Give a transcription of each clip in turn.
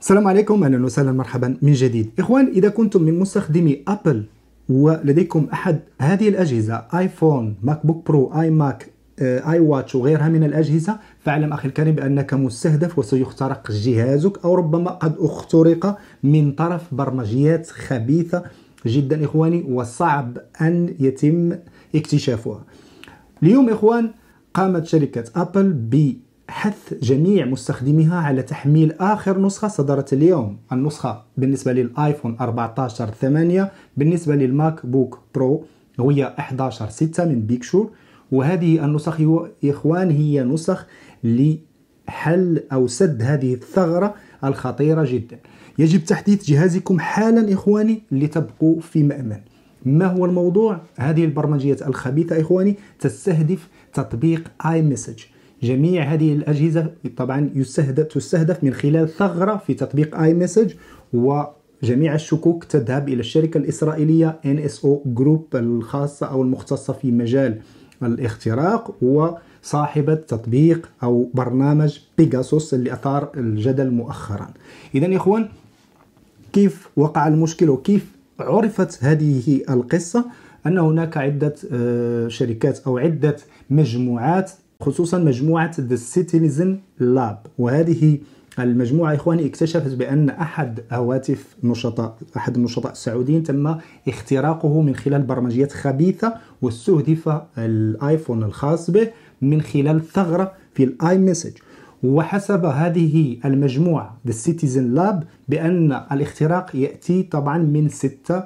السلام عليكم اهلا وسهلا مرحبا من جديد اخوان اذا كنتم من مستخدمي ابل ولديكم احد هذه الاجهزه ايفون ماك بوك برو اي ماك آه، اي واتش وغيرها من الاجهزه فاعلم اخي الكريم بانك مستهدف وسيخترق جهازك او ربما قد اخترق من طرف برمجيات خبيثه جدا اخواني وصعب ان يتم اكتشافها اليوم اخوان قامت شركه ابل ب حث جميع مستخدميها على تحميل آخر نسخة صدرت اليوم النسخة بالنسبة للآيفون 14 8 بالنسبة للماك بوك برو وهي 11 6 من بيكشور وهذه النسخ يا إخوان هي نسخ لحل أو سد هذه الثغرة الخطيرة جدا يجب تحديث جهازكم حالا إخواني لتبقوا في مأمن ما هو الموضوع؟ هذه البرمجيات الخبيثة إخواني تستهدف تطبيق اي مسج جميع هذه الأجهزة طبعا يستهدف تستهدف من خلال ثغرة في تطبيق اي مسج وجميع الشكوك تذهب إلى الشركة الإسرائيلية NSO Group الخاصة أو المختصة في مجال الاختراق وصاحبة تطبيق أو برنامج بيجاسوس اللي أثار الجدل مؤخرا إذا يا إخوان كيف وقع المشكل وكيف عرفت هذه القصة أن هناك عدة آه، شركات أو عدة مجموعات خصوصا مجموعة The Citizen Lab وهذه المجموعة إخواني اكتشفت بأن أحد هواتف نشطاء أحد النشطاء السعوديين تم اختراقه من خلال برمجيات خبيثة واستهدف الآيفون الخاص به من خلال ثغرة في الآي مسج وحسب هذه المجموعة The Citizen Lab بأن الاختراق يأتي طبعا من 6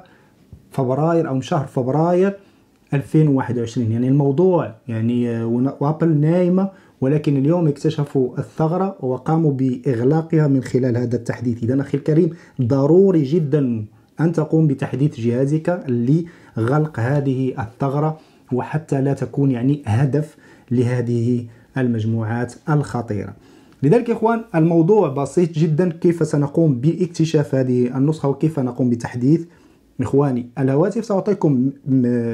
فبراير أو من شهر فبراير 2021 يعني الموضوع يعني آه، وابل نايمه ولكن اليوم اكتشفوا الثغره وقاموا باغلاقها من خلال هذا التحديث اذا اخي الكريم ضروري جدا ان تقوم بتحديث جهازك لغلق هذه الثغره وحتى لا تكون يعني هدف لهذه المجموعات الخطيره لذلك اخوان الموضوع بسيط جدا كيف سنقوم باكتشاف هذه النسخه وكيف نقوم بتحديث اخواني الهواتف ساعطيكم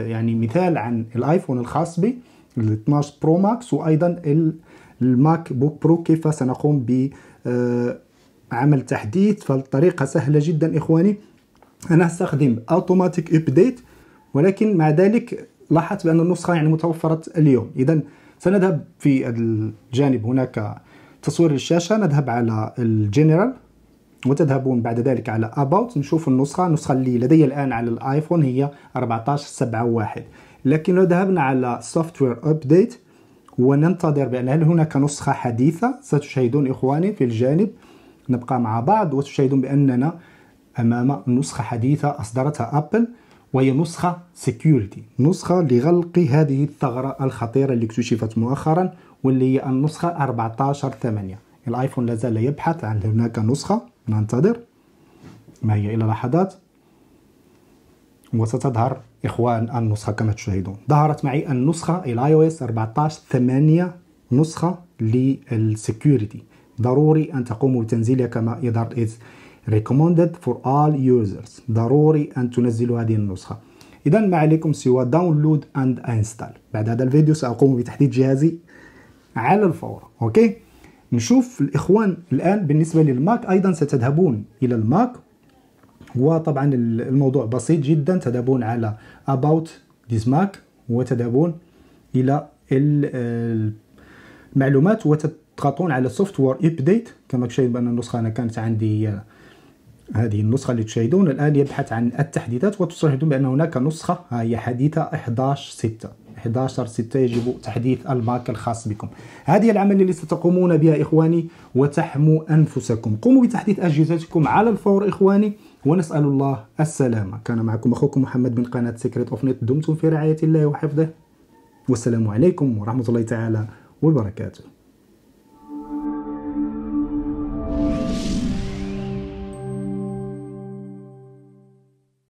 يعني مثال عن الايفون الخاص بي ال 12 برو ماكس وايضا الماك بوك برو كيف سنقوم ب آه، عمل تحديث فالطريقه سهله جدا اخواني انا استخدم اوتوماتيك ابديت ولكن مع ذلك لاحظت بان النسخه يعني متوفره اليوم اذا سنذهب في الجانب هناك تصوير الشاشه نذهب على الجنرال وتذهبون بعد ذلك على About نشوف النسخة النسخة اللي لدي الآن على الآيفون هي 14.7.1 لكن لو ذهبنا على Software Update وننتظر بأن هل هناك نسخة حديثة ستشاهدون إخواني في الجانب نبقى مع بعض وتشاهدون بأننا أمام نسخة حديثة أصدرتها أبل وهي نسخة سيكيورتي نسخة لغلق هذه الثغرة الخطيرة اللي اكتشفت مؤخرا واللي هي النسخة 14.8 الآيفون لازال يبحث عن هناك نسخة ننتظر ما هي إلا لحظات وستظهر إخوان النسخة كما تشاهدون ظهرت معي النسخة اي او اس 14 8 نسخة للسكيورتي ضروري أن تقوموا بتنزيلها كما يظهر is recommended for all users ضروري أن تنزلوا هذه النسخة إذا ما عليكم سوى داونلود أند انستال بعد هذا الفيديو سأقوم بتحديث جهازي على الفور أوكي نشوف الإخوان الآن بالنسبة للماك أيضا ستذهبون إلى الماك وطبعا الموضوع بسيط جدا تذهبون على about this mac وتذهبون إلى المعلومات وتضغطون على software update كما تشاهدون بأن النسخة أنا كانت عندي هي هذه النسخة اللي تشاهدون الآن يبحث عن التحديثات وتشاهدون بأن هناك نسخة هي حديثة 11 6 11 6 يجب تحديث الباك الخاص بكم هذه العمليه التي ستقومون بها اخواني وتحموا انفسكم قوموا بتحديث اجهزتكم على الفور اخواني ونسال الله السلامه كان معكم اخوكم محمد من قناه سيكريت اوف نت دمتم في رعايه الله وحفظه والسلام عليكم ورحمه الله تعالى وبركاته